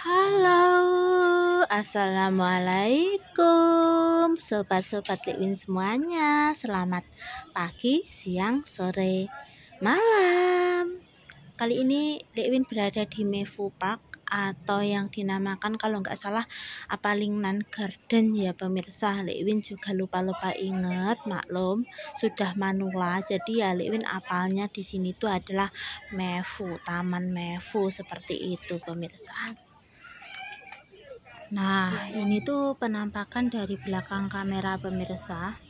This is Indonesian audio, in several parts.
Halo, Assalamualaikum Sobat-sobat Liwin semuanya Selamat pagi, siang, sore, malam Kali ini Dewin berada di Mevu Park atau yang dinamakan kalau nggak salah apa Lingnan Garden ya pemirsa Lewin juga lupa-lupa inget maklum sudah manula jadi ya Lewin apalnya di sini itu adalah Mevu Taman Mevu seperti itu pemirsa Nah ini tuh penampakan dari belakang kamera pemirsa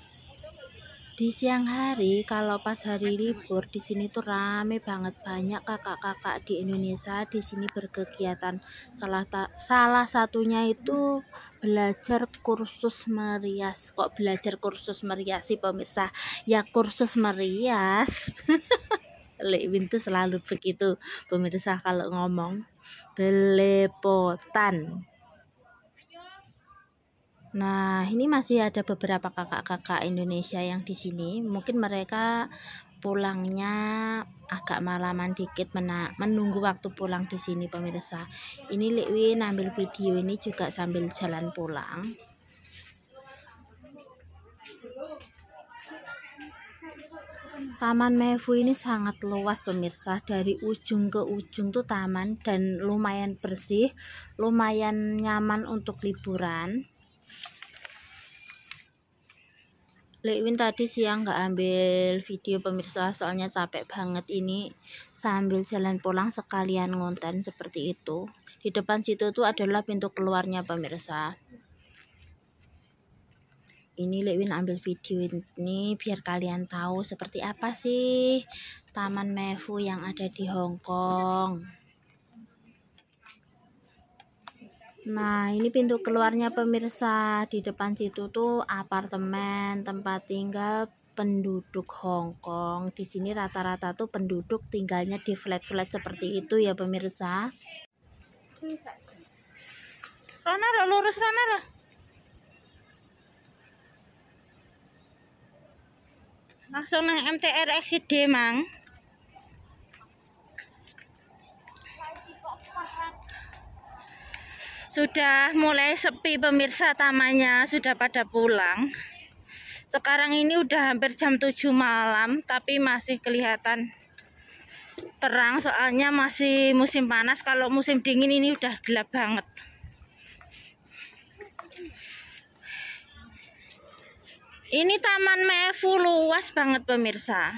di siang hari kalau pas hari libur di sini tuh rame banget banyak kakak-kakak di Indonesia di sini berkegiatan salah salah satunya itu belajar kursus merias kok belajar kursus merias sih pemirsa ya kursus merias Lewin tuh selalu begitu pemirsa kalau ngomong belepotan Nah, ini masih ada beberapa kakak-kakak Indonesia yang di sini. Mungkin mereka pulangnya agak malaman dikit mena menunggu waktu pulang di sini pemirsa. Ini Liwi ambil video ini juga sambil jalan pulang. Taman Mevu ini sangat luas pemirsa dari ujung ke ujung tuh taman dan lumayan bersih, lumayan nyaman untuk liburan. Lewin tadi siang gak ambil video pemirsa soalnya capek banget ini sambil jalan pulang sekalian ngonten seperti itu di depan situ tuh adalah pintu keluarnya pemirsa ini Lewin ambil video ini biar kalian tahu seperti apa sih Taman Mevu yang ada di Hongkong Kong Nah, ini pintu keluarnya pemirsa. Di depan situ tuh apartemen, tempat tinggal penduduk Hong Kong. Di sini rata-rata tuh penduduk tinggalnya di flat-flat seperti itu ya pemirsa. Rana dah lurus Rana dah. Langsung nang MTR D Mang. sudah mulai sepi pemirsa tamannya sudah pada pulang sekarang ini udah hampir jam 7 malam tapi masih kelihatan terang soalnya masih musim panas kalau musim dingin ini udah gelap banget ini taman mefu luas banget pemirsa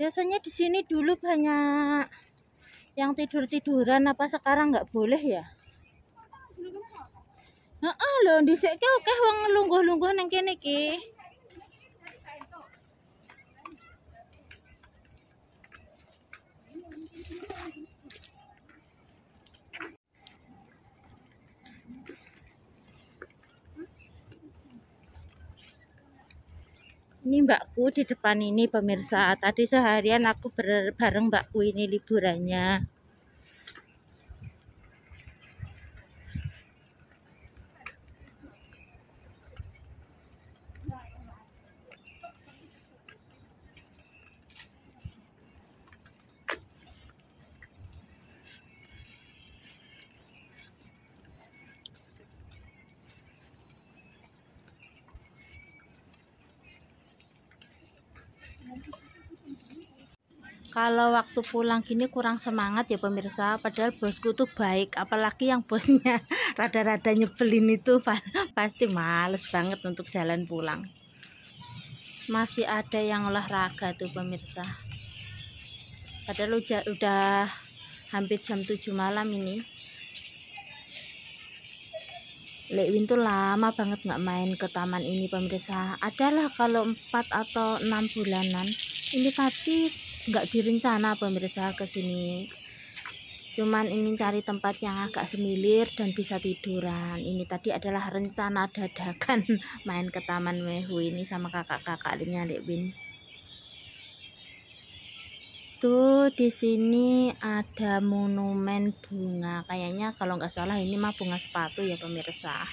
biasanya di sini dulu banyak yang tidur tiduran apa sekarang nggak boleh ya nah, Heeh loh, di sini oke, wong lungguh-lungguh nengkin nengki. ini mbakku di depan ini pemirsa tadi seharian aku bareng mbakku ini liburannya kalau waktu pulang gini kurang semangat ya pemirsa padahal bosku tuh baik apalagi yang bosnya rada-rada nyebelin itu pasti males banget untuk jalan pulang masih ada yang olahraga tuh pemirsa padahal udah, udah hampir jam 7 malam ini Lewin tuh lama banget nggak main ke taman ini pemirsa adalah kalau 4 atau 6 bulanan ini tadi nggak direncana pemirsa ke sini cuman ingin cari tempat yang agak semilir dan bisa tiduran ini tadi adalah rencana dadakan main ke Taman Mehu ini sama kakak-kakaknya kakak Dek Win tuh di sini ada monumen bunga kayaknya kalau nggak salah ini mah bunga sepatu ya pemirsa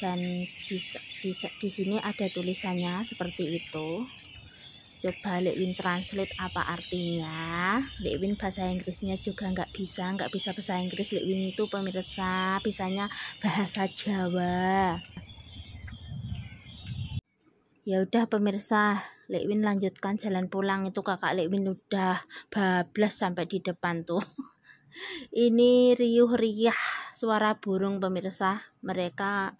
dan di, di, di sini ada tulisannya seperti itu coba Lewin translate apa artinya Lewin bahasa Inggrisnya juga nggak bisa nggak bisa bahasa Inggris Lewin itu pemirsa bisanya bahasa Jawa ya udah pemirsa Lewin lanjutkan jalan pulang itu kakak Lewin udah bablas sampai di depan tuh ini riuh riah suara burung pemirsa mereka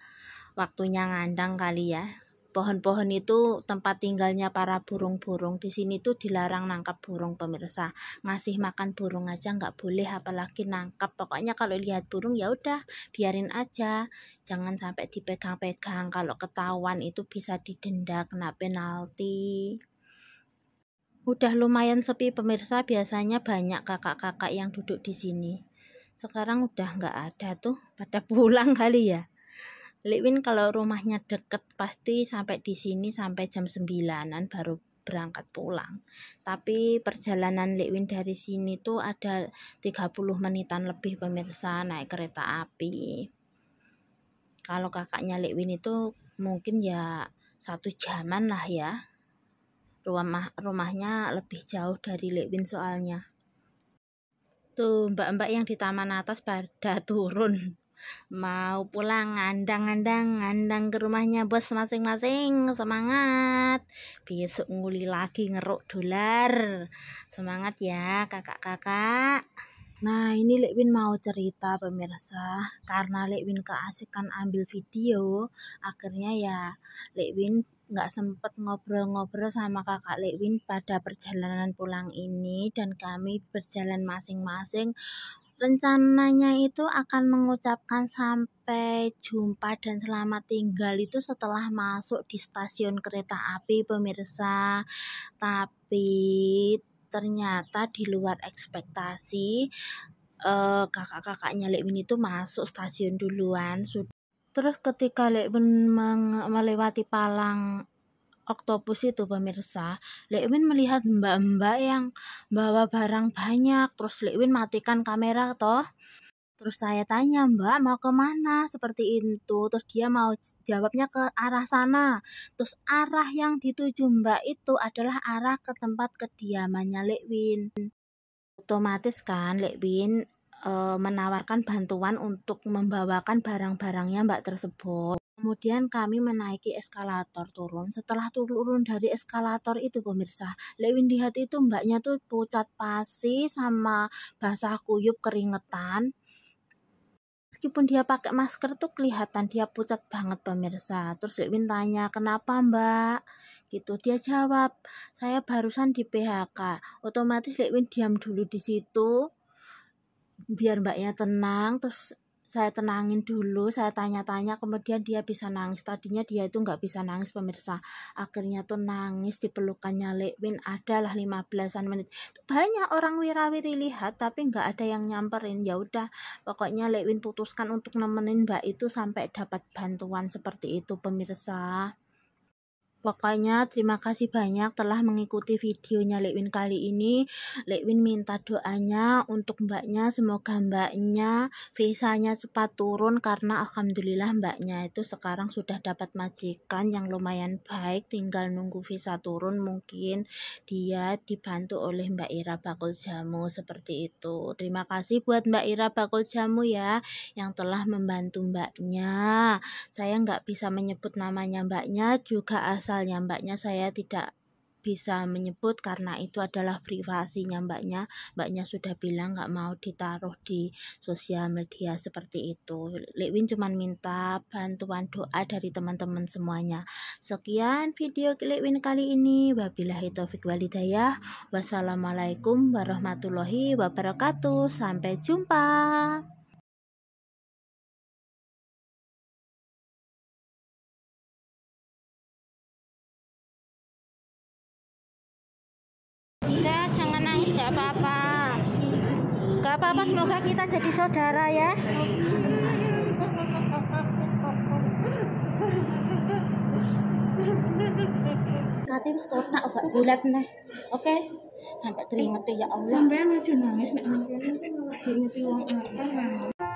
waktunya ngandang kali ya pohon-pohon itu tempat tinggalnya para burung-burung. Di sini tuh dilarang nangkap burung pemirsa. Ngasih makan burung aja nggak boleh apalagi nangkap. Pokoknya kalau lihat burung ya udah biarin aja. Jangan sampai dipegang-pegang. Kalau ketahuan itu bisa didenda kena penalti. Udah lumayan sepi pemirsa, biasanya banyak kakak-kakak yang duduk di sini. Sekarang udah nggak ada tuh, pada pulang kali ya. Lewin kalau rumahnya deket pasti sampai di sini sampai jam 9-an baru berangkat pulang. Tapi perjalanan Lewin dari sini tuh ada 30 menitan lebih pemirsa naik kereta api. Kalau kakaknya Lewin itu mungkin ya satu jaman lah ya. Rumah rumahnya lebih jauh dari Lewin soalnya. Tuh mbak-mbak yang di taman atas pada turun mau pulang ngandang-ngandang ngandang ke rumahnya bos masing-masing semangat besok nguli lagi ngeruk dolar semangat ya kakak-kakak Nah ini Lekwin mau cerita pemirsa Karena Lekwin keasikan ambil video Akhirnya ya Lekwin nggak sempet ngobrol-ngobrol sama kakak Lewin pada perjalanan pulang ini Dan kami berjalan masing-masing rencananya itu akan mengucapkan sampai jumpa dan selamat tinggal itu setelah masuk di stasiun kereta api pemirsa tapi ternyata di luar ekspektasi eh, kakak-kakaknya Lewin itu masuk stasiun duluan terus ketika Lewin melewati palang oktopus itu pemirsa Lewin melihat mbak-mbak yang bawa barang banyak terus Lewin matikan kamera toh Terus saya tanya, Mbak mau kemana? Seperti itu. Terus dia mau jawabnya ke arah sana. Terus arah yang dituju Mbak itu adalah arah ke tempat kediamannya Lewin. Otomatis kan Lewin eh, menawarkan bantuan untuk membawakan barang-barangnya Mbak tersebut. Kemudian kami menaiki eskalator turun. Setelah turun dari eskalator itu pemirsa, Lewin lihat itu mbaknya tuh pucat pasi sama basah kuyup keringetan. Meskipun dia pakai masker tuh kelihatan dia pucat banget pemirsa. Terus Lewin tanya, "Kenapa, Mbak?" gitu. Dia jawab, "Saya barusan di PHK." Otomatis Lewin diam dulu di situ biar mbaknya tenang terus saya tenangin dulu, saya tanya-tanya, kemudian dia bisa nangis. Tadinya dia itu nggak bisa nangis pemirsa. Akhirnya tuh nangis di pelukannya Lewin adalah 15-an menit. Banyak orang wirawiri lihat tapi nggak ada yang nyamperin. Ya udah, pokoknya Lewin putuskan untuk nemenin Mbak itu sampai dapat bantuan seperti itu pemirsa. Pokoknya terima kasih banyak telah mengikuti videonya Lewin kali ini. Lewin minta doanya untuk mbaknya semoga mbaknya visanya cepat turun karena alhamdulillah mbaknya itu sekarang sudah dapat majikan yang lumayan baik tinggal nunggu visa turun mungkin dia dibantu oleh Mbak Ira Bakul Jamu seperti itu. Terima kasih buat Mbak Ira Bakul Jamu ya yang telah membantu mbaknya. Saya nggak bisa menyebut namanya mbaknya juga asal misalnya mbaknya saya tidak bisa menyebut karena itu adalah privasinya mbaknya mbaknya sudah bilang nggak mau ditaruh di sosial media seperti itu Lewin cuma minta bantuan doa dari teman-teman semuanya sekian video Lewin kali ini wabillahi taufik walidayah wassalamualaikum warahmatullahi wabarakatuh sampai jumpa apa-apa semoga kita jadi saudara ya Katim skor nak obat bulat nih oke sampai keringet ya Allah sampai aja nangis nih. nangis ngerti wong apa